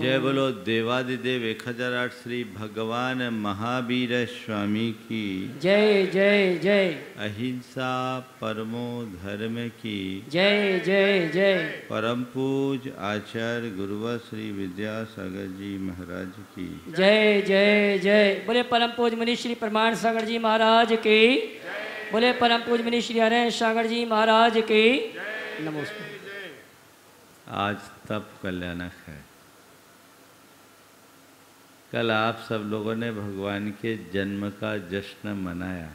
जय बोलो देवादिदेव एक हजार आठ श्री भगवान महावीर स्वामी की जय जय जय अहिंसा परमो धर्म की जय जय जय परम पूज आचार्य गुरुव श्री विद्यासागर जी महाराज की जय जय जय बोले परम पूज मुनि श्री प्रमाण सागर जी महाराज की बोले परम पूज मुनि श्री हरे सागर जी महाराज की नमस्कार आज तप कल्याणक है कल आप सब लोगों ने भगवान के जन्म का जश्न मनाया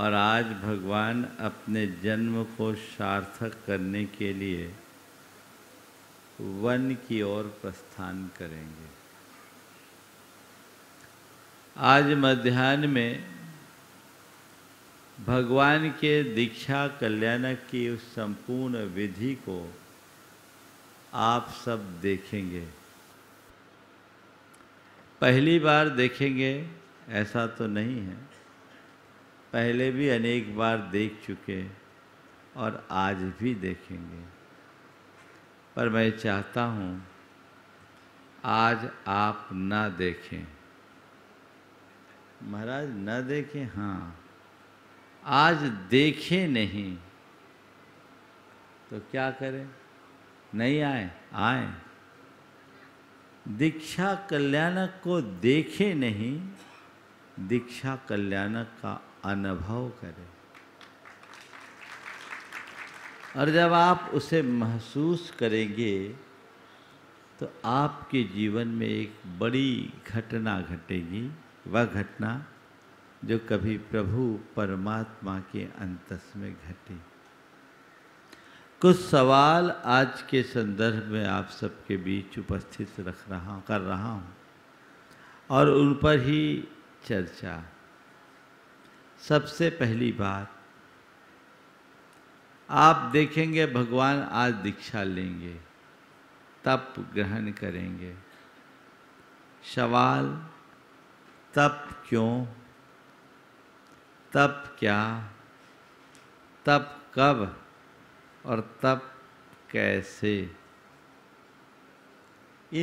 और आज भगवान अपने जन्म को सार्थक करने के लिए वन की ओर प्रस्थान करेंगे आज मध्यान्ह में भगवान के दीक्षा कल्याणक की उस संपूर्ण विधि को आप सब देखेंगे पहली बार देखेंगे ऐसा तो नहीं है पहले भी अनेक बार देख चुके और आज भी देखेंगे पर मैं चाहता हूँ आज आप ना देखें महाराज न देखें हाँ आज देखें नहीं तो क्या करें नहीं आए आए दीक्षा कल्याणक को देखे नहीं दीक्षा कल्याणक का अनुभव करें और जब आप उसे महसूस करेंगे तो आपके जीवन में एक बड़ी घटना घटेगी वह घटना जो कभी प्रभु परमात्मा के अंतस में घटी कुछ सवाल आज के संदर्भ में आप सबके बीच उपस्थित रख रहा कर रहा हूँ और उन पर ही चर्चा सबसे पहली बात आप देखेंगे भगवान आज दीक्षा लेंगे तप ग्रहण करेंगे सवाल तप क्यों तप क्या तप कब और तप कैसे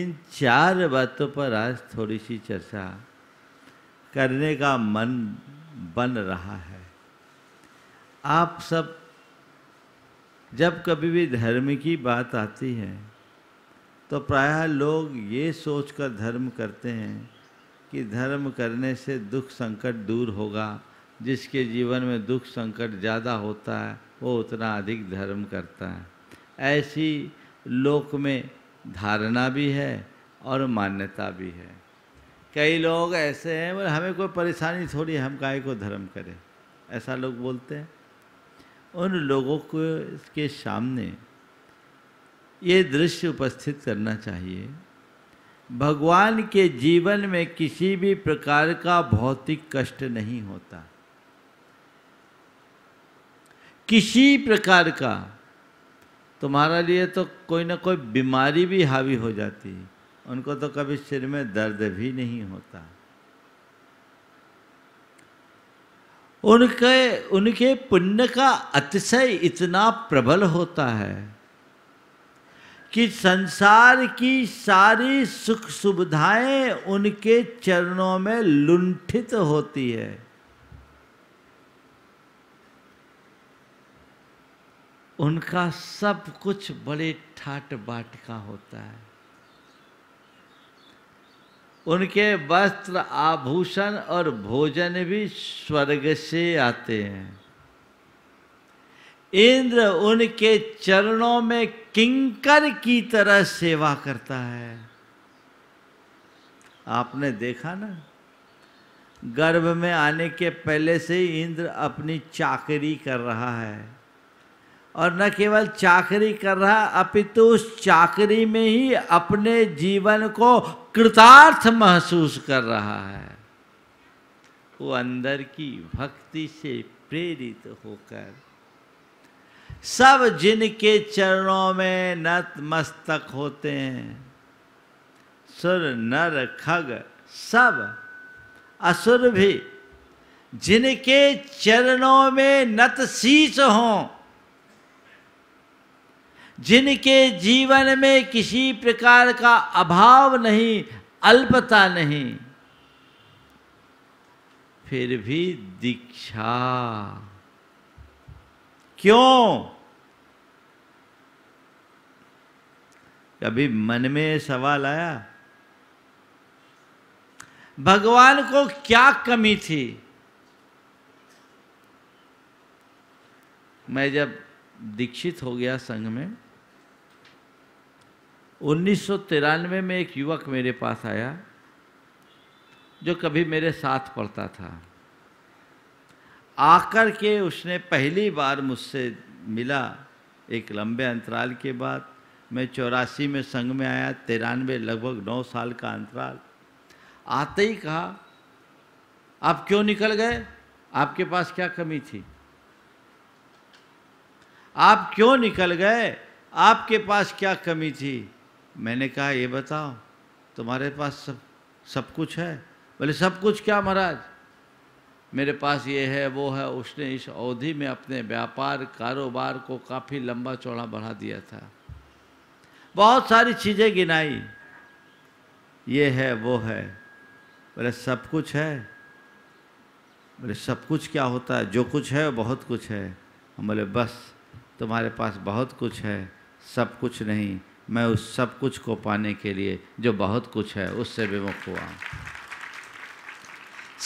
इन चार बातों पर आज थोड़ी सी चर्चा करने का मन बन रहा है आप सब जब कभी भी धर्म की बात आती है तो प्रायः लोग ये सोचकर धर्म करते हैं कि धर्म करने से दुख संकट दूर होगा जिसके जीवन में दुख संकट ज़्यादा होता है वो उतना अधिक धर्म करता है ऐसी लोक में धारणा भी है और मान्यता भी है कई लोग ऐसे हैं बोले हमें कोई परेशानी थोड़ी हम काय को धर्म करें ऐसा लोग बोलते हैं उन लोगों को के सामने ये दृश्य उपस्थित करना चाहिए भगवान के जीवन में किसी भी प्रकार का भौतिक कष्ट नहीं होता किसी प्रकार का तुम्हारा लिए तो कोई ना कोई बीमारी भी हावी हो जाती उनको तो कभी सिर में दर्द भी नहीं होता उनके उनके पुण्य का अतिशय इतना प्रबल होता है कि संसार की सारी सुख सुविधाएं उनके चरणों में लुंठित होती है उनका सब कुछ बड़े ठाट बाट का होता है उनके वस्त्र आभूषण और भोजन भी स्वर्ग से आते हैं इंद्र उनके चरणों में किंकर की तरह सेवा करता है आपने देखा ना गर्भ में आने के पहले से इंद्र अपनी चाकरी कर रहा है और न केवल चाकरी कर रहा अपितु उस चाकरी में ही अपने जीवन को कृतार्थ महसूस कर रहा है वो अंदर की भक्ति से प्रेरित होकर सब जिनके चरणों में नतमस्तक होते हैं सुर नर खग सब असुर भी जिनके चरणों में नत शीश हों जिनके जीवन में किसी प्रकार का अभाव नहीं अल्पता नहीं फिर भी दीक्षा क्यों कभी मन में सवाल आया भगवान को क्या कमी थी मैं जब दीक्षित हो गया संघ में उन्नीस में एक युवक मेरे पास आया जो कभी मेरे साथ पढ़ता था आकर के उसने पहली बार मुझसे मिला एक लंबे अंतराल के बाद मैं चौरासी में संघ में आया तिरानवे लगभग नौ साल का अंतराल आते ही कहा आप क्यों निकल गए आपके पास क्या कमी थी आप क्यों निकल गए आपके पास क्या कमी थी मैंने कहा ये बताओ तुम्हारे पास सब सब कुछ है बोले सब कुछ क्या महाराज मेरे पास ये है वो है उसने इस अवधि में अपने व्यापार कारोबार को काफ़ी लंबा चौड़ा बढ़ा दिया था बहुत सारी चीज़ें गिनाई ये है वो है बोले सब कुछ है बोले सब कुछ क्या होता है जो कुछ है बहुत कुछ है हम बोले बस तुम्हारे पास बहुत कुछ है सब कुछ नहीं मैं उस सब कुछ को पाने के लिए जो बहुत कुछ है उससे विमुख हुआ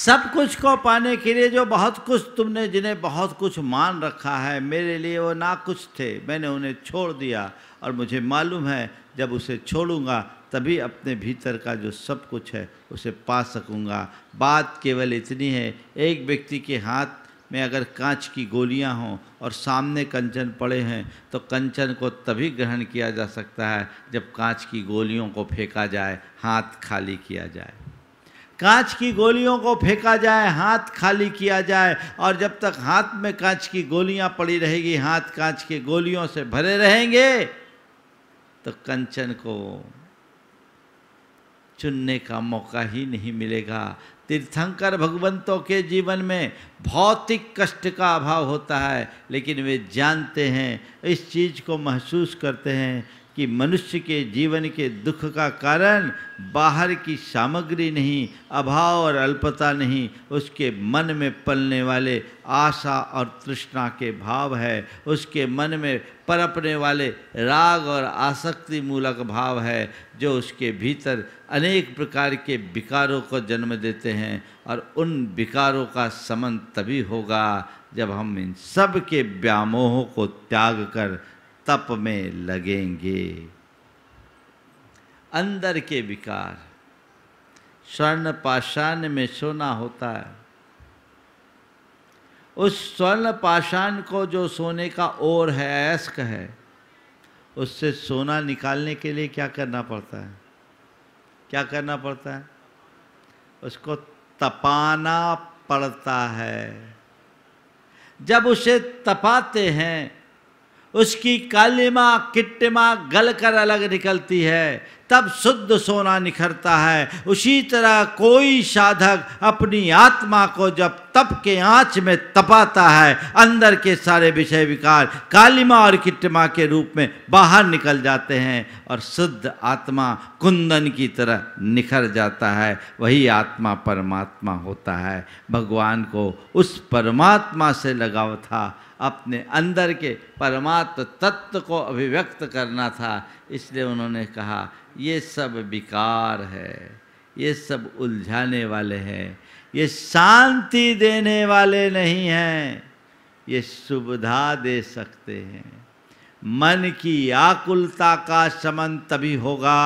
सब कुछ को पाने के लिए जो बहुत कुछ तुमने जिन्हें बहुत कुछ मान रखा है मेरे लिए वो ना कुछ थे मैंने उन्हें छोड़ दिया और मुझे मालूम है जब उसे छोड़ूंगा तभी अपने भीतर का जो सब कुछ है उसे पा सकूंगा बात केवल इतनी है एक व्यक्ति के हाथ में अगर कांच की गोलियां हों और सामने कंचन पड़े हैं तो कंचन को तभी ग्रहण किया जा सकता है जब कांच की गोलियों को फेंका जाए हाथ खाली किया जाए कांच की गोलियों को फेंका जाए हाथ खाली किया जाए और जब तक हाथ में कांच की गोलियां पड़ी रहेगी हाथ कांच की गोलियों से भरे रहेंगे तो कंचन को चुनने का मौका ही नहीं मिलेगा तीर्थंकर भगवंतों के जीवन में भौतिक कष्ट का अभाव होता है लेकिन वे जानते हैं इस चीज़ को महसूस करते हैं कि मनुष्य के जीवन के दुख का कारण बाहर की सामग्री नहीं अभाव और अल्पता नहीं उसके मन में पलने वाले आशा और तृष्णा के भाव है उसके मन में परपने वाले राग और आसक्ति मूलक भाव है जो उसके भीतर अनेक प्रकार के विकारों को जन्म देते हैं और उन विकारों का समन तभी होगा जब हम इन सब के व्यामोह को त्याग कर तप में लगेंगे अंदर के विकार स्वर्ण पाषाण में सोना होता है उस स्वर्ण पाषाण को जो सोने का ओर है अयस्क है उससे सोना निकालने के लिए क्या करना पड़ता है क्या करना पड़ता है उसको तपाना पड़ता है जब उसे तपाते हैं उसकी कालिमा किट्टमा गल कर अलग निकलती है तब शुद्ध सोना निखरता है उसी तरह कोई साधक अपनी आत्मा को जब तप के आँच में तपाता है अंदर के सारे विषय विकार कालिमा और किट्टमा के रूप में बाहर निकल जाते हैं और शुद्ध आत्मा कुंदन की तरह निखर जाता है वही आत्मा परमात्मा होता है भगवान को उस परमात्मा से लगाव था अपने अंदर के परमात्म तत्व को अभिव्यक्त करना था इसलिए उन्होंने कहा ये सब विकार है ये सब उलझाने वाले हैं ये शांति देने वाले नहीं हैं ये सुविधा दे सकते हैं मन की आकुलता का शमन तभी होगा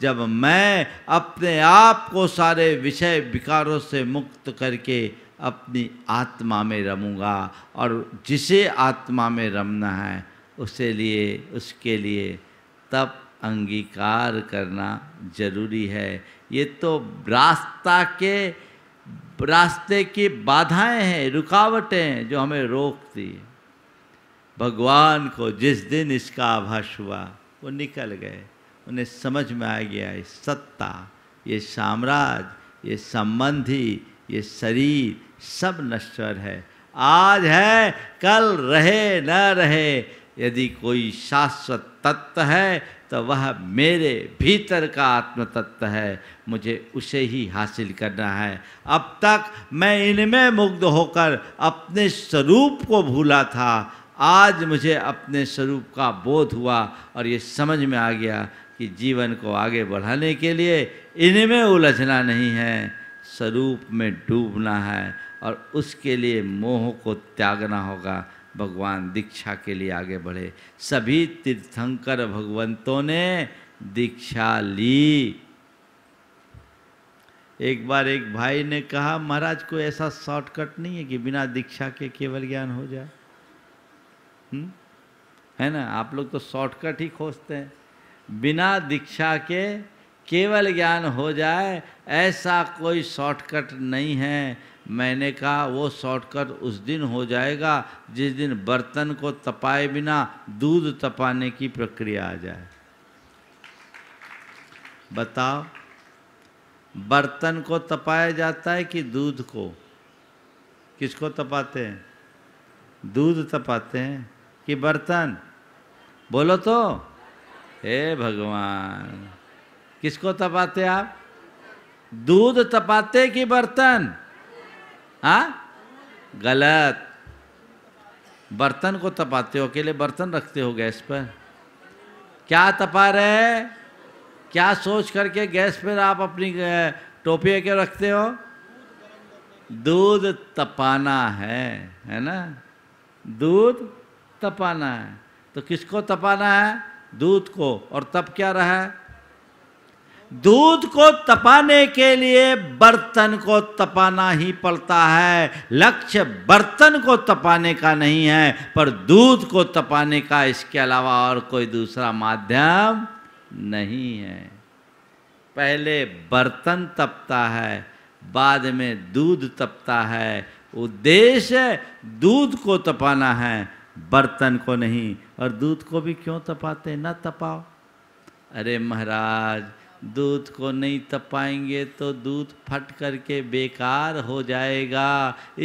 जब मैं अपने आप को सारे विषय विकारों से मुक्त करके अपनी आत्मा में रमूँगा और जिसे आत्मा में रमना है उसे लिए उसके लिए तप अंगीकार करना जरूरी है ये तो रास्ता के रास्ते की बाधाएं हैं रुकावटें हैं जो हमें रोकती भगवान को जिस दिन इसका आभास हुआ वो निकल गए उन्हें समझ में आ गया ये सत्ता ये साम्राज्य ये संबंधी ये शरीर सब नश्वर है आज है कल रहे न रहे यदि कोई शाश्वत तत्व है तो वह मेरे भीतर का आत्म तत्व है मुझे उसे ही हासिल करना है अब तक मैं इनमें मुग्ध होकर अपने स्वरूप को भूला था आज मुझे अपने स्वरूप का बोध हुआ और ये समझ में आ गया कि जीवन को आगे बढ़ाने के लिए इनमें उलझना नहीं है स्वरूप में डूबना है और उसके लिए मोह को त्यागना होगा भगवान दीक्षा के लिए आगे बढ़े सभी तीर्थंकर भगवंतों ने दीक्षा ली एक बार एक भाई ने कहा महाराज कोई ऐसा शॉर्टकट नहीं है कि बिना दीक्षा के केवल ज्ञान हो जाए हुँ? है ना आप लोग तो शॉर्टकट ही खोजते हैं बिना दीक्षा के केवल ज्ञान हो जाए ऐसा कोई शॉर्टकट नहीं है मैंने कहा वो शॉर्टकट उस दिन हो जाएगा जिस दिन बर्तन को तपाए बिना दूध तपाने की प्रक्रिया आ जाए बताओ बर्तन को तपाया जाता है कि दूध को किसको तपाते हैं दूध तपाते हैं कि बर्तन बोलो तो हे भगवान किसको तपाते आप दूध तपाते कि बर्तन हा गलत बर्तन को तपाते हो अकेले बर्तन रखते हो गैस पर क्या तपा रहे क्या सोच करके गैस पर आप अपनी टोपी के रखते हो दूध तपाना है है ना दूध तपाना है तो किसको तपाना है दूध को और तप क्या रहा है दूध को तपाने के लिए बर्तन को तपाना ही पड़ता है लक्ष्य बर्तन को तपाने का नहीं है पर दूध को तपाने का इसके अलावा और कोई दूसरा माध्यम नहीं है पहले बर्तन तपता है बाद में दूध तपता है उद्देश्य दूध को तपाना है बर्तन को नहीं और दूध को भी क्यों तपाते ना तपाओ अरे महाराज दूध को नहीं तपाएंगे तो दूध फट करके बेकार हो जाएगा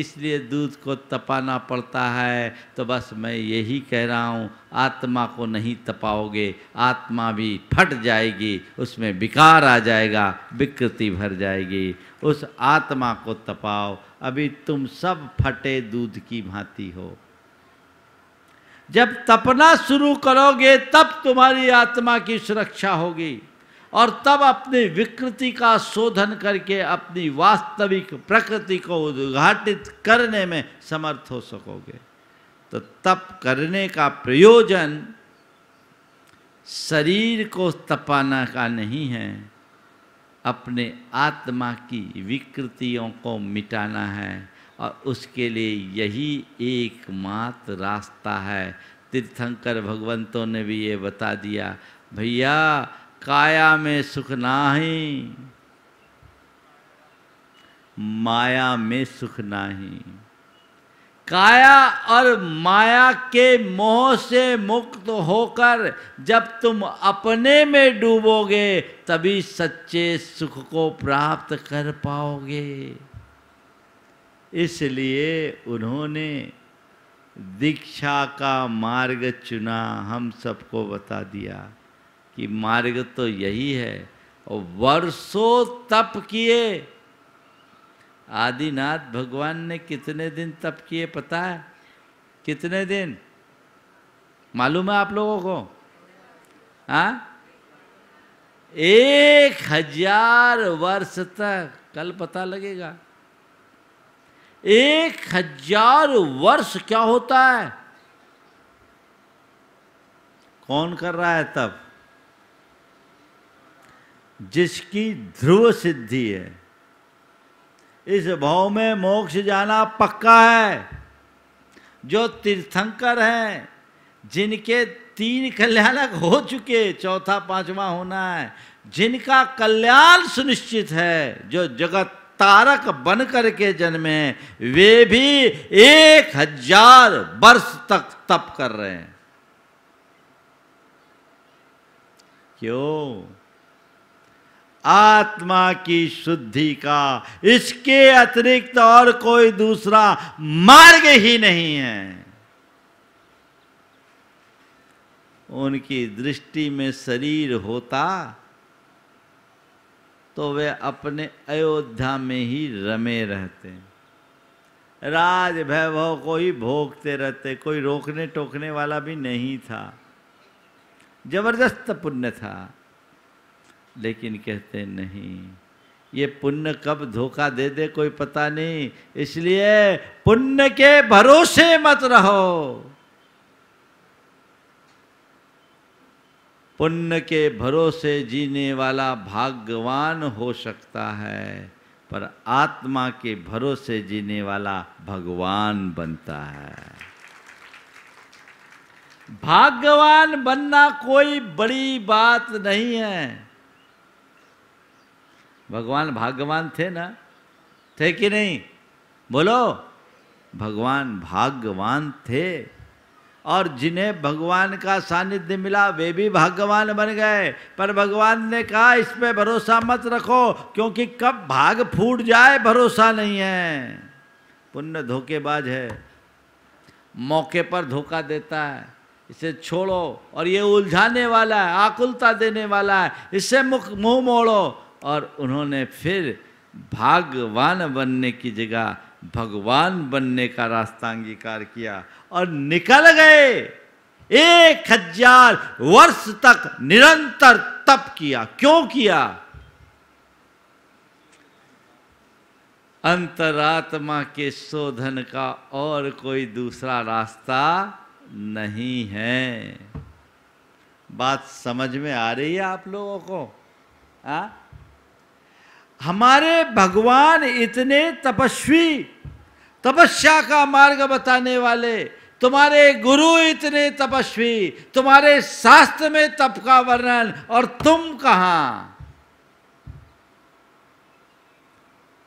इसलिए दूध को तपाना पड़ता है तो बस मैं यही कह रहा हूँ आत्मा को नहीं तपाओगे आत्मा भी फट जाएगी उसमें विकार आ जाएगा विकृति भर जाएगी उस आत्मा को तपाओ अभी तुम सब फटे दूध की भांति हो जब तपना शुरू करोगे तब तुम्हारी आत्मा की सुरक्षा होगी और तब अपनी विकृति का शोधन करके अपनी वास्तविक प्रकृति को उद्घाटित करने में समर्थ हो सकोगे तो तप करने का प्रयोजन शरीर को तपाना का नहीं है अपने आत्मा की विकृतियों को मिटाना है और उसके लिए यही एकमात्र रास्ता है तीर्थंकर भगवंतों ने भी ये बता दिया भैया काया में सुख नाही माया में सुख नाही काया और माया के मोह से मुक्त होकर जब तुम अपने में डूबोगे तभी सच्चे सुख को प्राप्त कर पाओगे इसलिए उन्होंने दीक्षा का मार्ग चुना हम सबको बता दिया कि मार्ग तो यही है और वर्षों तप किए आदिनाथ भगवान ने कितने दिन तप किए पता है कितने दिन मालूम है आप लोगों को हाँ एक हजार वर्ष तक कल पता लगेगा एक हजार वर्ष क्या होता है कौन कर रहा है तब जिसकी ध्रुव सिद्धि है इस भाव में मोक्ष जाना पक्का है जो तीर्थंकर हैं जिनके तीन कल्याणक हो चुके चौथा पांचवा होना है जिनका कल्याण सुनिश्चित है जो जगत तारक बन के जन्मे वे भी एक हजार वर्ष तक तप कर रहे हैं क्यों आत्मा की शुद्धि का इसके अतिरिक्त और कोई दूसरा मार्ग ही नहीं है उनकी दृष्टि में शरीर होता तो वे अपने अयोध्या में ही रमे रहते राज वैभव को ही भोगते रहते कोई रोकने टोकने वाला भी नहीं था जबरदस्त पुण्य था लेकिन कहते नहीं ये पुण्य कब धोखा दे दे कोई पता नहीं इसलिए पुण्य के भरोसे मत रहो पुण्य के भरोसे जीने वाला भाग्यवान हो सकता है पर आत्मा के भरोसे जीने वाला भगवान बनता है भाग्यवान बनना कोई बड़ी बात नहीं है भगवान भाग्यवान थे ना थे कि नहीं बोलो भगवान भाग्यवान थे और जिन्हें भगवान का सानिध्य मिला वे भी भाग्यवान बन गए पर भगवान ने कहा इस पर भरोसा मत रखो क्योंकि कब भाग फूट जाए भरोसा नहीं है पुण्य धोखेबाज है मौके पर धोखा देता है इसे छोड़ो और ये उलझाने वाला है आकुलता देने वाला है इससे मुख मुंह मोड़ो और उन्होंने फिर भागवान बनने की जगह भगवान बनने का रास्ता अंगीकार किया और निकल गए एक हजार वर्ष तक निरंतर तप किया क्यों किया अंतरात्मा के शोधन का और कोई दूसरा रास्ता नहीं है बात समझ में आ रही है आप लोगों को आ? हाँ? हमारे भगवान इतने तपस्वी तपस्या का मार्ग बताने वाले तुम्हारे गुरु इतने तपस्वी तुम्हारे शास्त्र में तप का वर्णन और तुम कहा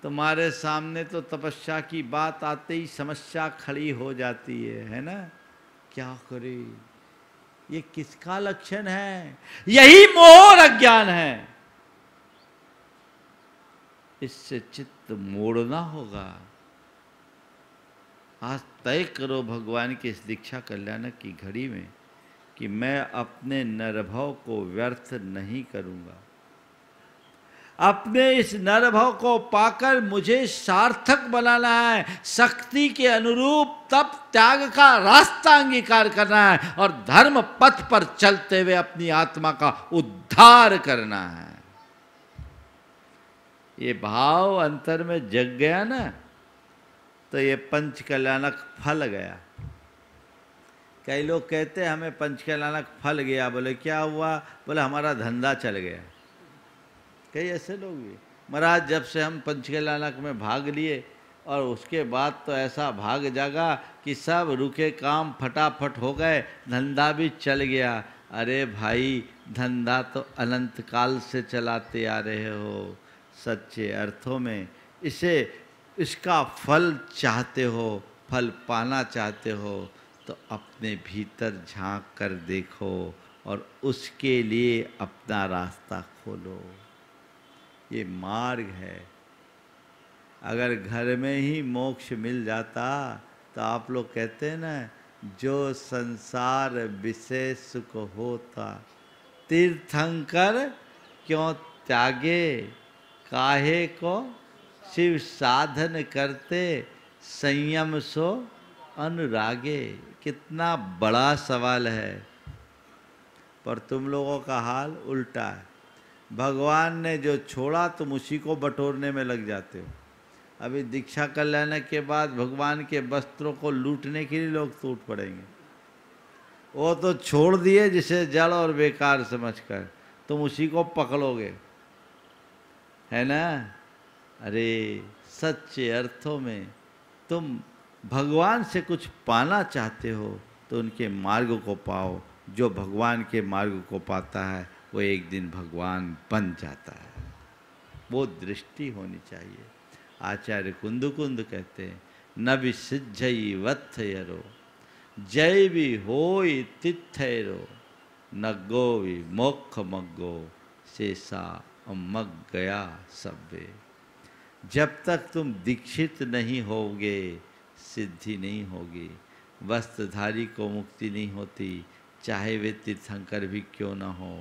तुम्हारे सामने तो तपस्या की बात आते ही समस्या खड़ी हो जाती है है ना क्या करे ये किसका लक्षण है यही मोहर अज्ञान है इससे चित्त मोड़ना होगा आज तय करो भगवान की इस दीक्षा कल्याणक की घड़ी में कि मैं अपने नरभव को व्यर्थ नहीं करूंगा अपने इस नरभव को पाकर मुझे सार्थक बनाना है शक्ति के अनुरूप तप त्याग का रास्ता अंगीकार करना है और धर्म पथ पर चलते हुए अपनी आत्मा का उद्धार करना है ये भाव अंतर में जग गया ना तो ये पंच कल्याणक फल गया कई लोग कहते हैं हमें पंच कल्याणक फल गया बोले क्या हुआ बोले हमारा धंधा चल गया कई ऐसे लोग भी महाराज जब से हम पंच कल्याणक में भाग लिए और उसके बाद तो ऐसा भाग जागा कि सब रुके काम फटाफट हो गए धंधा भी चल गया अरे भाई धंधा तो अनंत काल से चलाते आ रहे हो सच्चे अर्थों में इसे इसका फल चाहते हो फल पाना चाहते हो तो अपने भीतर झांक कर देखो और उसके लिए अपना रास्ता खोलो ये मार्ग है अगर घर में ही मोक्ष मिल जाता तो आप लोग कहते हैं ना जो संसार विशेष सुख होता तीर्थंकर क्यों त्यागे काहे को शिव साधन करते संयम सो अनुरागे कितना बड़ा सवाल है पर तुम लोगों का हाल उल्टा है भगवान ने जो छोड़ा तुम उसी को बटोरने में लग जाते हो अभी दीक्षा कर लेने के बाद भगवान के वस्त्रों को लूटने के लिए लोग टूट पड़ेंगे वो तो छोड़ दिए जिसे जड़ और बेकार समझकर तुम उसी को पकड़ोगे है ना अरे सच्चे अर्थों में तुम भगवान से कुछ पाना चाहते हो तो उनके मार्ग को पाओ जो भगवान के मार्ग को पाता है वो एक दिन भगवान बन जाता है वो दृष्टि होनी चाहिए आचार्य कुंद कुंद कहते हैं न वत्थ वत्थयरो जय भी होय तिथयरो न गो मोक्ष मग्गो शेषा और मग गया सभ्य जब तक तुम दीक्षित नहीं होगे सिद्धि नहीं होगी वस्त्रधारी को मुक्ति नहीं होती चाहे वे तीर्थंकर भी क्यों न हो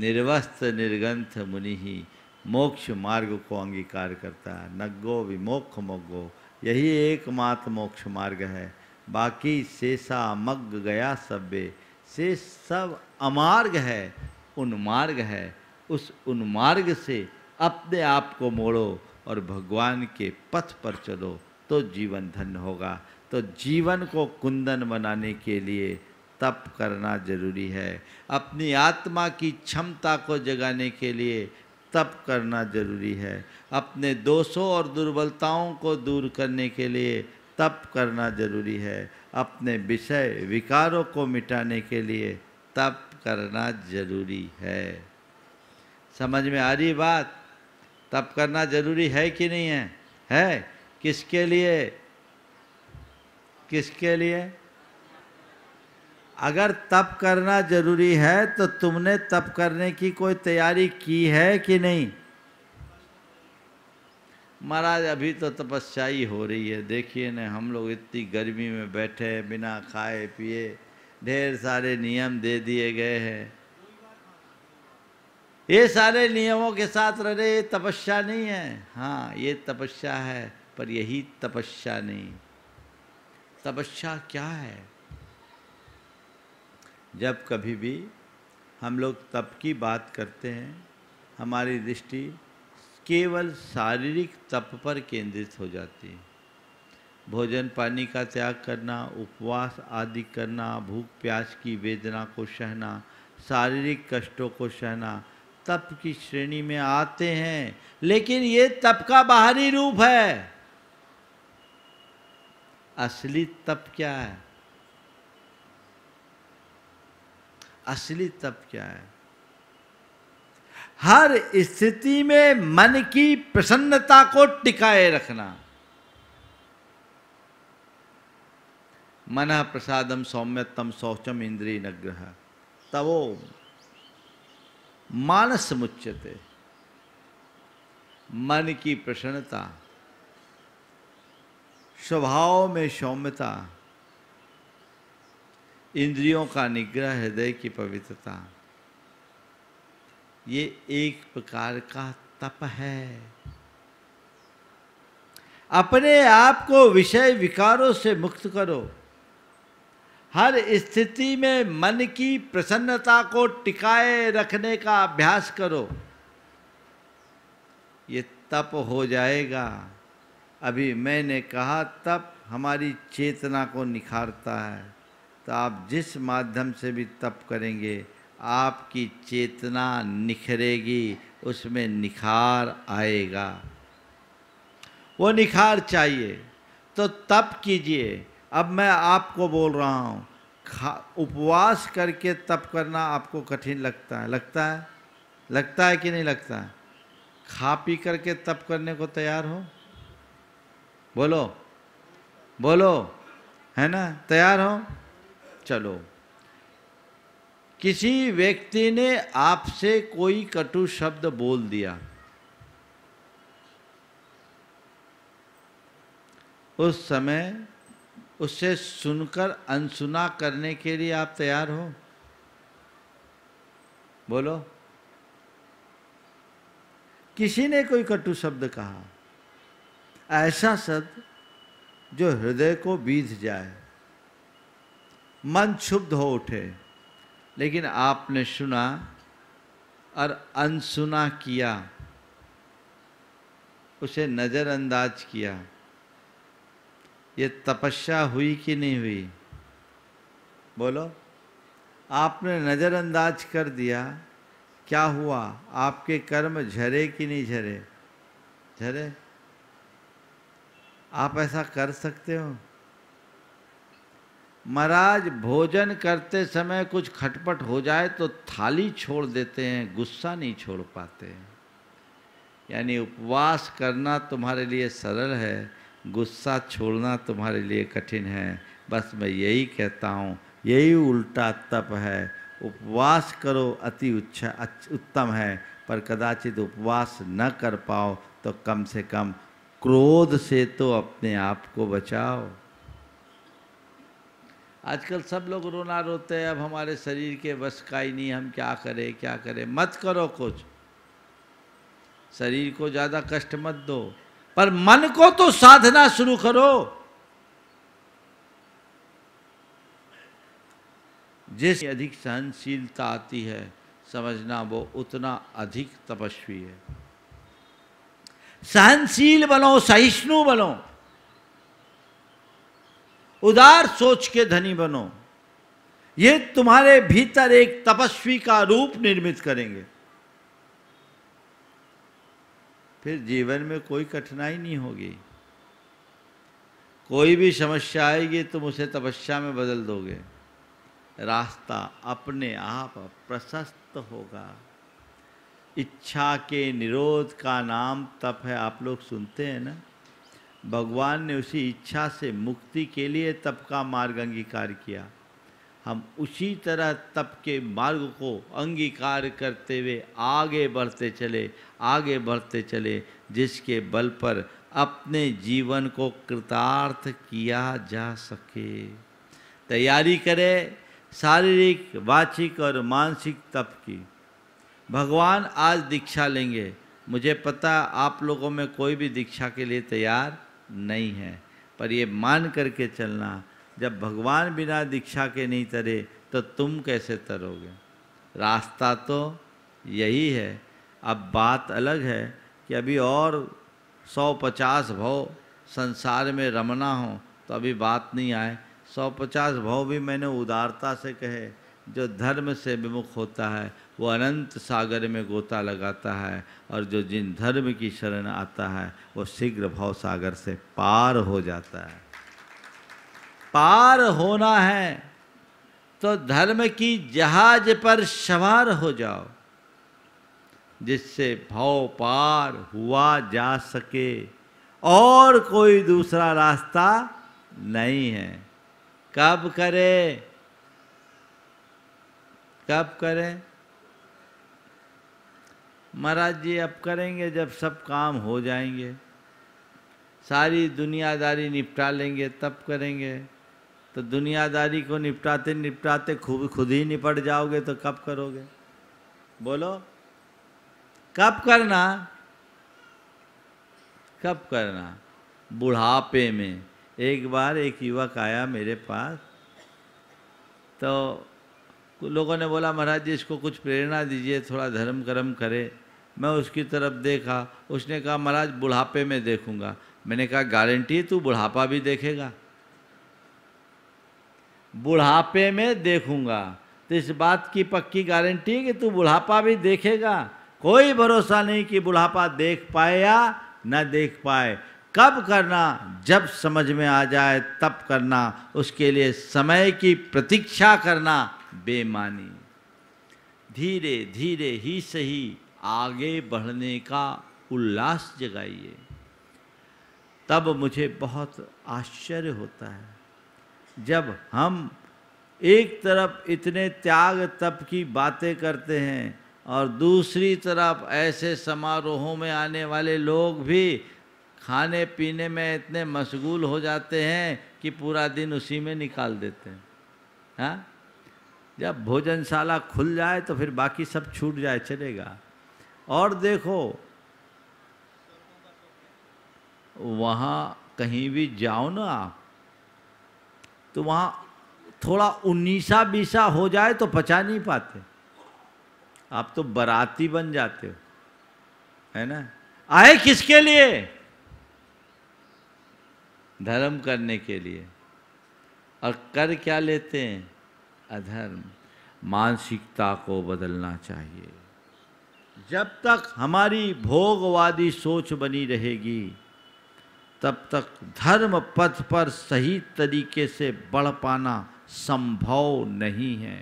निर्वस्त्र निर्गंथ मुनि ही मोक्ष मार्ग को अंगीकार करता है नग्गो विमोक्ष मोगो यही एकमात्र मोक्ष मार्ग है बाकी शेषा मग गया सभ्य से सब अमार्ग है मार्ग है उस उन्मार्ग से अपने आप को मोड़ो और भगवान के पथ पर चलो तो जीवन धन्य होगा तो जीवन को कुंदन बनाने के लिए तप करना जरूरी है अपनी आत्मा की क्षमता को जगाने के लिए तप करना जरूरी है अपने दोषों और दुर्बलताओं को दूर करने के लिए तप करना जरूरी है अपने विषय विकारों को मिटाने के लिए तप करना जरूरी है समझ में आ रही बात तप करना जरूरी है कि नहीं है है किसके लिए किसके लिए अगर तप करना जरूरी है तो तुमने तप करने की कोई तैयारी की है कि नहीं महाराज अभी तो तपस्या ही हो रही है देखिए ना हम लोग इतनी गर्मी में बैठे बिना खाए पिए ढेर सारे नियम दे दिए गए हैं ये सारे नियमों के साथ रहे ये तपस्या नहीं है हाँ ये तपस्या है पर यही तपस्या नहीं तपस्या क्या है जब कभी भी हम लोग तप की बात करते हैं हमारी दृष्टि केवल शारीरिक तप पर केंद्रित हो जाती है भोजन पानी का त्याग करना उपवास आदि करना भूख प्यास की वेदना को सहना शारीरिक कष्टों को सहना तप की श्रेणी में आते हैं लेकिन ये तप का बाहरी रूप है असली तप क्या है असली तप क्या है हर स्थिति में मन की प्रसन्नता को टिकाए रखना मन प्रसादम सौम्यतम शौचम इंद्री नग्रह तवो मानस मुच्यते मन की प्रसन्नता स्वभाव में सौम्यता इंद्रियों का निग्रह हृदय की पवित्रता ये एक प्रकार का तप है अपने आप को विषय विकारों से मुक्त करो हर स्थिति में मन की प्रसन्नता को टिकाए रखने का अभ्यास करो ये तप हो जाएगा अभी मैंने कहा तप हमारी चेतना को निखारता है तो आप जिस माध्यम से भी तप करेंगे आपकी चेतना निखरेगी उसमें निखार आएगा वो निखार चाहिए तो तप कीजिए अब मैं आपको बोल रहा हूँ खा उपवास करके तप करना आपको कठिन लगता है लगता है लगता है कि नहीं लगता है खा पी करके तप करने को तैयार हो बोलो बोलो है ना तैयार हो चलो किसी व्यक्ति ने आपसे कोई कटु शब्द बोल दिया उस समय उससे सुनकर अनसुना करने के लिए आप तैयार हो बोलो किसी ने कोई कटु शब्द कहा ऐसा शब्द जो हृदय को बीध जाए मन क्षुब्ध हो उठे लेकिन आपने सुना और अनसुना किया उसे नज़रअंदाज किया ये तपस्या हुई कि नहीं हुई बोलो आपने नज़रअंदाज कर दिया क्या हुआ आपके कर्म झरे कि नहीं झरे झरे आप ऐसा कर सकते हो महाराज भोजन करते समय कुछ खटपट हो जाए तो थाली छोड़ देते हैं गुस्सा नहीं छोड़ पाते यानी उपवास करना तुम्हारे लिए सरल है गुस्सा छोड़ना तुम्हारे लिए कठिन है बस मैं यही कहता हूँ यही उल्टा तप है उपवास करो अति उच्छा उत्तम है पर कदाचित उपवास न कर पाओ तो कम से कम क्रोध से तो अपने आप को बचाओ आजकल सब लोग रोना रोते हैं अब हमारे शरीर के बस का ही नहीं हम क्या करें क्या करें मत करो कुछ शरीर को ज़्यादा कष्ट मत दो पर मन को तो साधना शुरू करो जिस अधिक सहनशीलता आती है समझना वो उतना अधिक तपस्वी है सहनशील बनो सहिष्णु बनो उदार सोच के धनी बनो ये तुम्हारे भीतर एक तपस्वी का रूप निर्मित करेंगे फिर जीवन में कोई कठिनाई नहीं होगी कोई भी समस्या आएगी तुम उसे तपस्या में बदल दोगे रास्ता अपने आप प्रशस्त होगा इच्छा के निरोध का नाम तप है आप लोग सुनते हैं ना भगवान ने उसी इच्छा से मुक्ति के लिए तप का मार्ग अंगीकार किया हम उसी तरह तप के मार्ग को अंगीकार करते हुए आगे बढ़ते चले आगे बढ़ते चले जिसके बल पर अपने जीवन को कृतार्थ किया जा सके तैयारी करें शारीरिक वाचिक और मानसिक तप की भगवान आज दीक्षा लेंगे मुझे पता आप लोगों में कोई भी दीक्षा के लिए तैयार नहीं है पर ये मान करके चलना जब भगवान बिना दीक्षा के नहीं तरे तो तुम कैसे तरोगे रास्ता तो यही है अब बात अलग है कि अभी और सौ पचास भाव संसार में रमना हो तो अभी बात नहीं आए सौ पचास भाव भी मैंने उदारता से कहे जो धर्म से विमुख होता है वो अनंत सागर में गोता लगाता है और जो जिन धर्म की शरण आता है वो शीघ्र भाव सागर से पार हो जाता है पार होना है तो धर्म की जहाज पर सवार हो जाओ जिससे भाव पार हुआ जा सके और कोई दूसरा रास्ता नहीं है कब करे कब करें महाराज जी अब करेंगे जब सब काम हो जाएंगे सारी दुनियादारी निपटा लेंगे तब करेंगे तो दुनियादारी को निपटाते निपटाते खुद खुद ही निपट जाओगे तो कब करोगे बोलो कब करना कब करना बुढ़ापे में एक बार एक युवक आया मेरे पास तो लोगों ने बोला महाराज जी इसको कुछ प्रेरणा दीजिए थोड़ा धर्म कर्म करे मैं उसकी तरफ देखा उसने कहा महाराज बुढ़ापे में देखूंगा मैंने कहा गारंटी तू बुढ़ापा भी देखेगा बुढ़ापे में देखूंगा तो इस बात की पक्की गारंटी कि तू बुढ़ापा भी देखेगा कोई भरोसा नहीं कि बुढ़ापा देख पाए या न देख पाए कब करना जब समझ में आ जाए तब करना उसके लिए समय की प्रतीक्षा करना बेमानी धीरे धीरे ही सही आगे बढ़ने का उल्लास जगाइए तब मुझे बहुत आश्चर्य होता है जब हम एक तरफ इतने त्याग तप की बातें करते हैं और दूसरी तरफ ऐसे समारोहों में आने वाले लोग भी खाने पीने में इतने मशगूल हो जाते हैं कि पूरा दिन उसी में निकाल देते हैं हाँ जब भोजनशाला खुल जाए तो फिर बाकी सब छूट जाए चलेगा और देखो वहाँ कहीं भी जाओ ना आप तो वहाँ थोड़ा उन्नीसा बीसा हो जाए तो पचा नहीं पाते आप तो बराती बन जाते हो है ना आए किसके लिए धर्म करने के लिए और कर क्या लेते हैं अधर्म मानसिकता को बदलना चाहिए जब तक हमारी भोगवादी सोच बनी रहेगी तब तक धर्म पथ पर सही तरीके से बढ़ पाना संभव नहीं है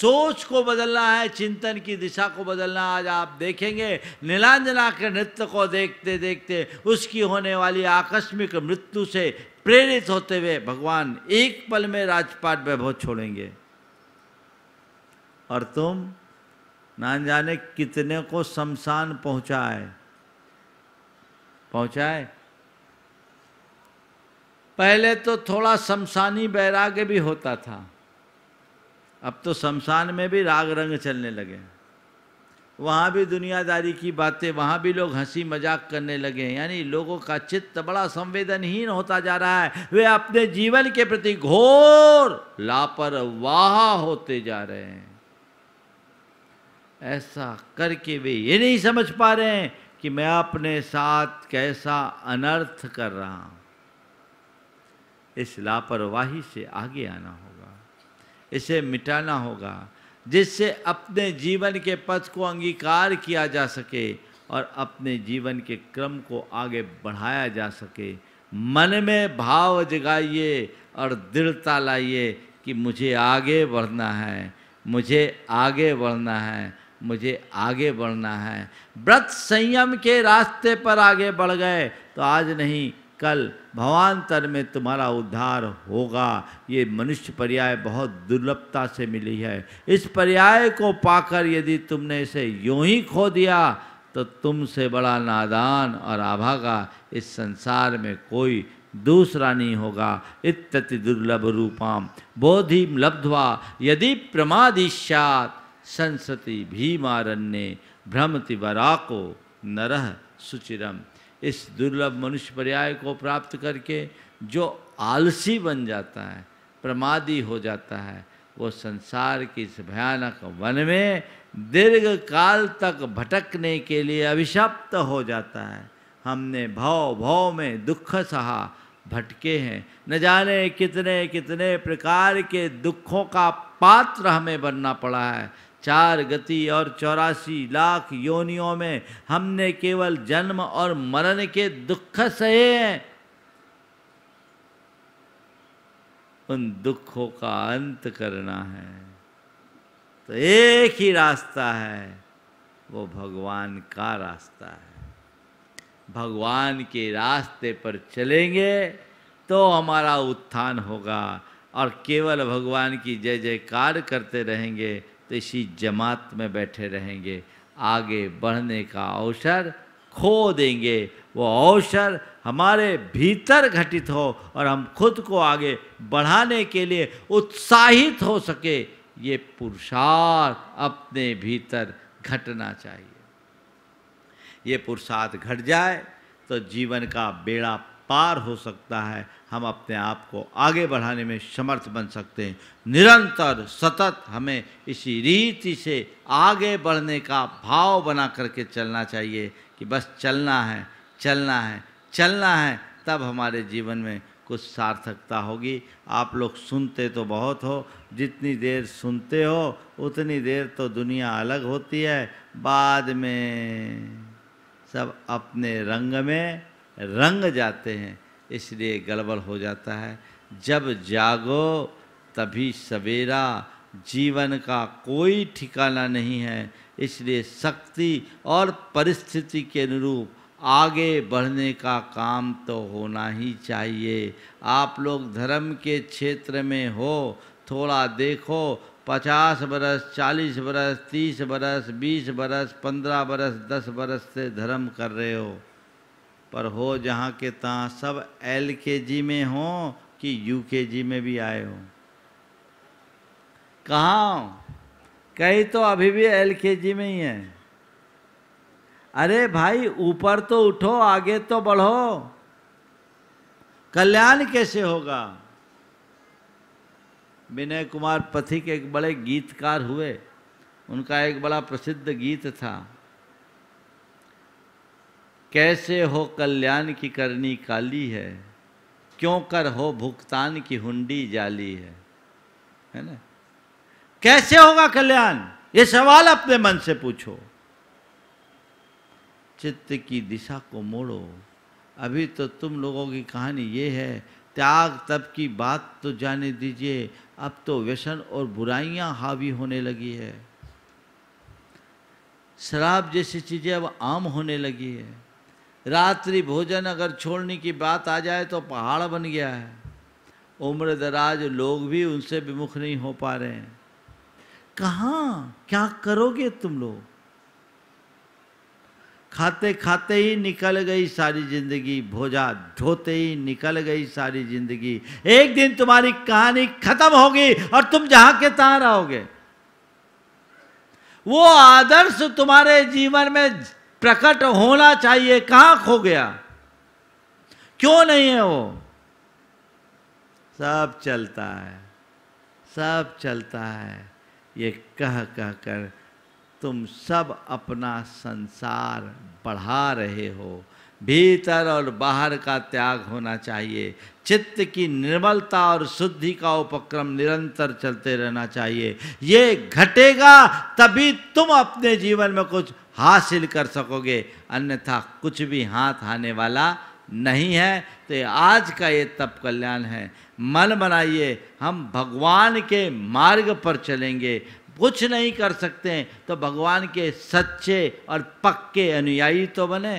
सोच को बदलना है चिंतन की दिशा को बदलना आज आप देखेंगे नीलांजना के नृत्य को देखते देखते उसकी होने वाली आकस्मिक मृत्यु से प्रेरित होते हुए भगवान एक पल में राजपाट वैभव छोड़ेंगे और तुम ना जाने कितने को शमशान पहुंचाए पहुंचाए पहले तो थोड़ा शमशानी बैराग्य भी होता था अब तो शमशान में भी राग रंग चलने लगे वहाँ भी दुनियादारी की बातें वहाँ भी लोग हंसी मजाक करने लगे यानी लोगों का चित्त बड़ा संवेदनहीन होता जा रहा है वे अपने जीवन के प्रति घोर लापरवाह होते जा रहे हैं ऐसा करके वे ये नहीं समझ पा रहे हैं कि मैं अपने साथ कैसा अनर्थ कर रहा हूँ इस लापरवाही से आगे आना होगा इसे मिटाना होगा जिससे अपने जीवन के पथ को अंगीकार किया जा सके और अपने जीवन के क्रम को आगे बढ़ाया जा सके मन में भाव जगाइए और दृढ़ता लाइए कि मुझे आगे बढ़ना है मुझे आगे बढ़ना है मुझे आगे बढ़ना है व्रत संयम के रास्ते पर आगे बढ़ गए तो आज नहीं कल भवान्तर में तुम्हारा उद्धार होगा ये मनुष्य पर्याय बहुत दुर्लभता से मिली है इस पर्याय को पाकर यदि तुमने इसे यूं ही खो दिया तो तुमसे बड़ा नादान और आभागा इस संसार में कोई दूसरा नहीं होगा इत्यति दुर्लभ रूपाम बोधि लब्ध्वा यदि प्रमादिश्यात संसति भीमारण्य भ्रमति वराको नरह सुचिरम इस दुर्लभ मनुष्य पर्याय को प्राप्त करके जो आलसी बन जाता है प्रमादी हो जाता है वो संसार की इस भयानक वन में दीर्घ काल तक भटकने के लिए अभिशप्त हो जाता है हमने भाव भाव में दुख सहा भटके हैं न जाने कितने कितने प्रकार के दुखों का पात्र हमें बनना पड़ा है चार गति और चौरासी लाख योनियों में हमने केवल जन्म और मरण के दुख सहे हैं उन दुखों का अंत करना है तो एक ही रास्ता है वो भगवान का रास्ता है भगवान के रास्ते पर चलेंगे तो हमारा उत्थान होगा और केवल भगवान की जय जयकार करते रहेंगे तो इसी जमात में बैठे रहेंगे आगे बढ़ने का अवसर खो देंगे वो अवसर हमारे भीतर घटित हो और हम खुद को आगे बढ़ाने के लिए उत्साहित हो सके ये पुरुषार्थ अपने भीतर घटना चाहिए ये पुरुषार्थ घट जाए तो जीवन का बेड़ा पार हो सकता है हम अपने आप को आगे बढ़ाने में समर्थ बन सकते हैं निरंतर सतत हमें इसी रीति से आगे बढ़ने का भाव बना करके चलना चाहिए कि बस चलना है चलना है चलना है तब हमारे जीवन में कुछ सार्थकता होगी आप लोग सुनते तो बहुत हो जितनी देर सुनते हो उतनी देर तो दुनिया अलग होती है बाद में सब अपने रंग में रंग जाते हैं इसलिए गड़बड़ हो जाता है जब जागो तभी सवेरा जीवन का कोई ठिकाना नहीं है इसलिए शक्ति और परिस्थिति के अनुरूप आगे बढ़ने का काम तो होना ही चाहिए आप लोग धर्म के क्षेत्र में हो थोड़ा देखो पचास बरस चालीस बरस तीस बरस बीस बरस पंद्रह बरस दस बरस से धर्म कर रहे हो पर हो जहाँ के तहाँ सब एल के जी में हो कि यू के जी में भी आए हो कहाँ कहीं तो अभी भी एल के जी में ही है अरे भाई ऊपर तो उठो आगे तो बढ़ो कल्याण कैसे होगा विनय कुमार पथिक एक बड़े गीतकार हुए उनका एक बड़ा प्रसिद्ध गीत था कैसे हो कल्याण की करनी काली है क्यों कर हो भुगतान की हुंडी जाली है है ना कैसे होगा कल्याण ये सवाल अपने मन से पूछो चित्त की दिशा को मोड़ो अभी तो तुम लोगों की कहानी ये है त्याग तब की बात तो जाने दीजिए अब तो व्यसन और बुराइयां हावी होने लगी है शराब जैसी चीज़ें अब आम होने लगी है रात्रि भोजन अगर छोड़ने की बात आ जाए तो पहाड़ बन गया है उम्र दराज लोग भी उनसे विमुख नहीं हो पा रहे हैं कहाँ क्या करोगे तुम लोग खाते खाते ही निकल गई सारी जिंदगी भोजा ढोते ही निकल गई सारी जिंदगी एक दिन तुम्हारी कहानी खत्म होगी और तुम जहां के तहा रहोगे वो आदर्श तुम्हारे जीवन में प्रकट होना चाहिए कहां खो गया क्यों नहीं है वो सब चलता है सब चलता है ये कह कह कर तुम सब अपना संसार बढ़ा रहे हो भीतर और बाहर का त्याग होना चाहिए चित्त की निर्मलता और शुद्धि का उपक्रम निरंतर चलते रहना चाहिए ये घटेगा तभी तुम अपने जीवन में कुछ हासिल कर सकोगे अन्यथा कुछ भी हाथ आने वाला नहीं है तो आज का ये तप कल्याण है मन बनाइए हम भगवान के मार्ग पर चलेंगे कुछ नहीं कर सकते तो भगवान के सच्चे और पक्के अनुयायी तो बने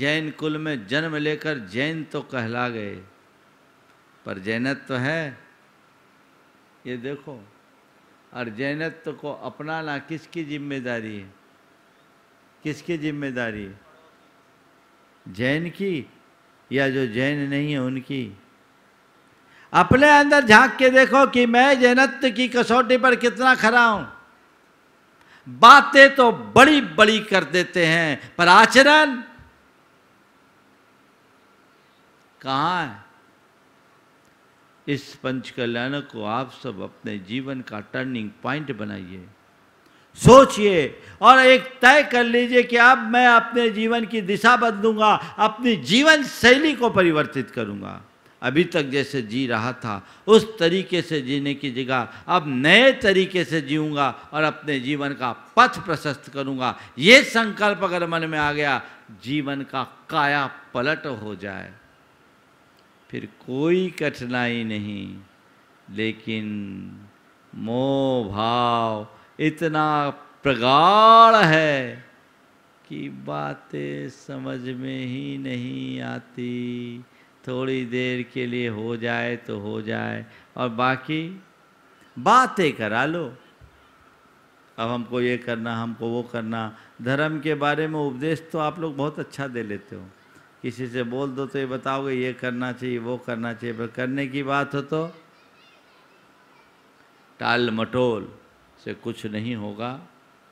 जैन कुल में जन्म लेकर जैन तो कहला गए पर जैनत तो है ये देखो और जैनत्व तो को अपनाना किसकी जिम्मेदारी है किसकी जिम्मेदारी है जैन की या जो जैन नहीं है उनकी अपने अंदर झांक के देखो कि मैं जैनत्व की कसौटी पर कितना खड़ा हूं बातें तो बड़ी बड़ी कर देते हैं पर आचरण कहाँ है इस पंच कल्याण को आप सब अपने जीवन का टर्निंग पॉइंट बनाइए सोचिए और एक तय कर लीजिए कि अब मैं अपने जीवन की दिशा बदलूंगा अपनी जीवन शैली को परिवर्तित करूंगा अभी तक जैसे जी रहा था उस तरीके से जीने की जगह अब नए तरीके से जीऊंगा और अपने जीवन का पथ प्रशस्त करूंगा ये संकल्प अगर मन में आ गया जीवन का काया पलट हो जाए फिर कोई कठिनाई नहीं लेकिन मोह भाव इतना प्रगाढ़ है कि बातें समझ में ही नहीं आती थोड़ी देर के लिए हो जाए तो हो जाए और बाकी बातें करा लो अब हमको ये करना हमको वो करना धर्म के बारे में उपदेश तो आप लोग बहुत अच्छा दे लेते हो किसी से बोल दो तो ये बताओगे ये करना चाहिए वो करना चाहिए पर करने की बात हो तो टाल मटोल से कुछ नहीं होगा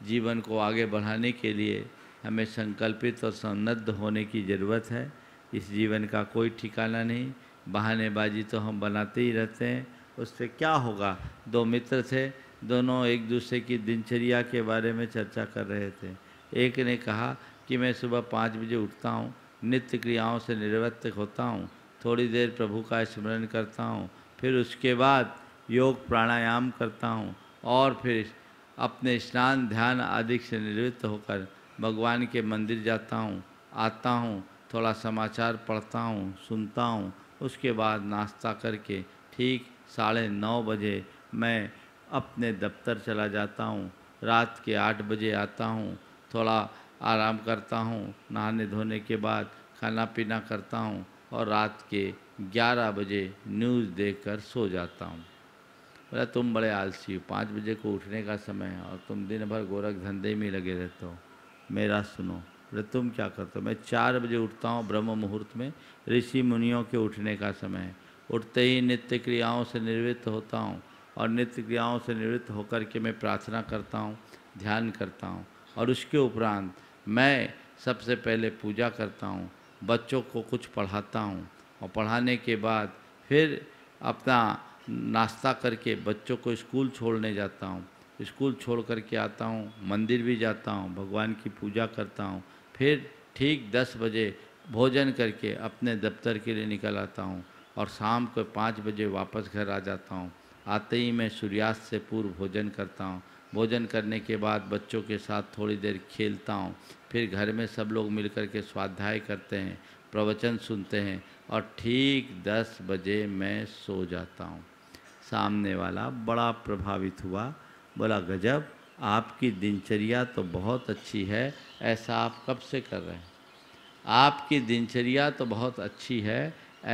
जीवन को आगे बढ़ाने के लिए हमें संकल्पित और सन्नद्ध होने की ज़रूरत है इस जीवन का कोई ठिकाना नहीं बहानेबाजी तो हम बनाते ही रहते हैं उससे क्या होगा दो मित्र थे दोनों एक दूसरे की दिनचर्या के बारे में चर्चा कर रहे थे एक ने कहा कि मैं सुबह पाँच बजे उठता हूँ नित्य क्रियाओं से निवृत्त होता हूँ थोड़ी देर प्रभु का स्मरण करता हूँ फिर उसके बाद योग प्राणायाम करता हूँ और फिर अपने स्नान ध्यान आदि से निवृत्त होकर भगवान के मंदिर जाता हूँ आता हूँ थोड़ा समाचार पढ़ता हूँ सुनता हूँ उसके बाद नाश्ता करके ठीक साढ़े नौ बजे मैं अपने दफ्तर चला जाता हूँ रात के आठ बजे आता हूँ थोड़ा आराम करता हूँ नहाने धोने के बाद खाना पीना करता हूँ और रात के 11 बजे न्यूज़ देखकर सो जाता हूँ बोला तुम बड़े आलसी हो पाँच बजे को उठने का समय है और तुम दिन भर गोरख धंधे में लगे रहते हो मेरा सुनो बोले तुम क्या करते हो मैं चार बजे उठता हूँ ब्रह्म मुहूर्त में ऋषि मुनियों के उठने का समय है उठते ही नित्य क्रियाओं से निवृत्त होता हूँ और नित्य क्रियाओं से निवृत्त होकर के मैं प्रार्थना करता हूँ ध्यान करता हूँ और उसके उपरांत मैं सबसे पहले पूजा करता हूँ बच्चों को कुछ पढ़ाता हूँ और पढ़ाने के बाद फिर अपना नाश्ता करके बच्चों को स्कूल छोड़ने जाता हूँ स्कूल छोड़ कर के आता हूँ मंदिर भी जाता हूँ भगवान की पूजा करता हूँ फिर ठीक दस बजे भोजन करके अपने दफ्तर के लिए निकल आता हूँ और शाम को पाँच बजे वापस घर आ जाता हूँ आते ही मैं सूर्यास्त से पूर्व भोजन करता हूँ भोजन करने के बाद बच्चों के साथ थोड़ी देर खेलता हूँ फिर घर में सब लोग मिलकर के स्वाध्याय करते हैं प्रवचन सुनते हैं और ठीक दस बजे मैं सो जाता हूँ सामने वाला बड़ा प्रभावित हुआ बोला गजब आपकी दिनचर्या तो बहुत अच्छी है ऐसा आप कब से कर रहे हैं आपकी दिनचर्या तो बहुत अच्छी है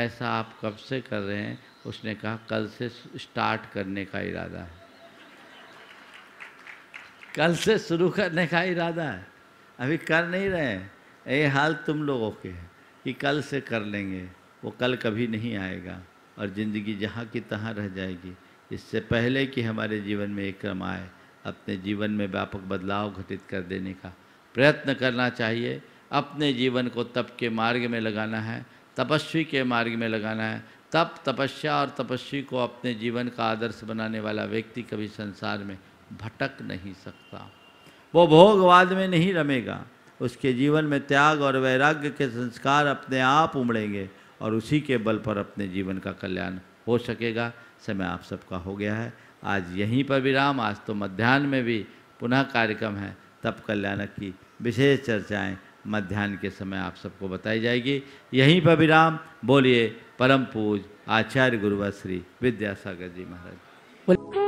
ऐसा आप कब से कर रहे हैं उसने कहा कल से स्टार्ट करने का इरादा है कल से शुरू करने का इरादा है अभी कर नहीं रहे हैं ये हाल तुम लोगों के है कि कल से कर लेंगे वो कल कभी नहीं आएगा और ज़िंदगी जहाँ की तहाँ रह जाएगी इससे पहले कि हमारे जीवन में एक क्रम आए अपने जीवन में व्यापक बदलाव घटित कर देने का प्रयत्न करना चाहिए अपने जीवन को तप के मार्ग में लगाना है तपस्वी के मार्ग में लगाना है तप तपस्या और तपस्वी को अपने जीवन का आदर्श बनाने वाला व्यक्ति कभी संसार में भटक नहीं सकता वो भोगवाद में नहीं रमेगा उसके जीवन में त्याग और वैराग्य के संस्कार अपने आप उमड़ेंगे और उसी के बल पर अपने जीवन का कल्याण हो सकेगा समय आप सबका हो गया है आज यहीं पर विराम आज तो मध्यान्ह में भी पुनः कार्यक्रम है तब कल्याणक की विशेष चर्चाएं मध्यान्ह के समय आप सबको बताई जाएगी यहीं पर विराम बोलिए परम पूज आचार्य गुरुवा श्री विद्यासागर जी महाराज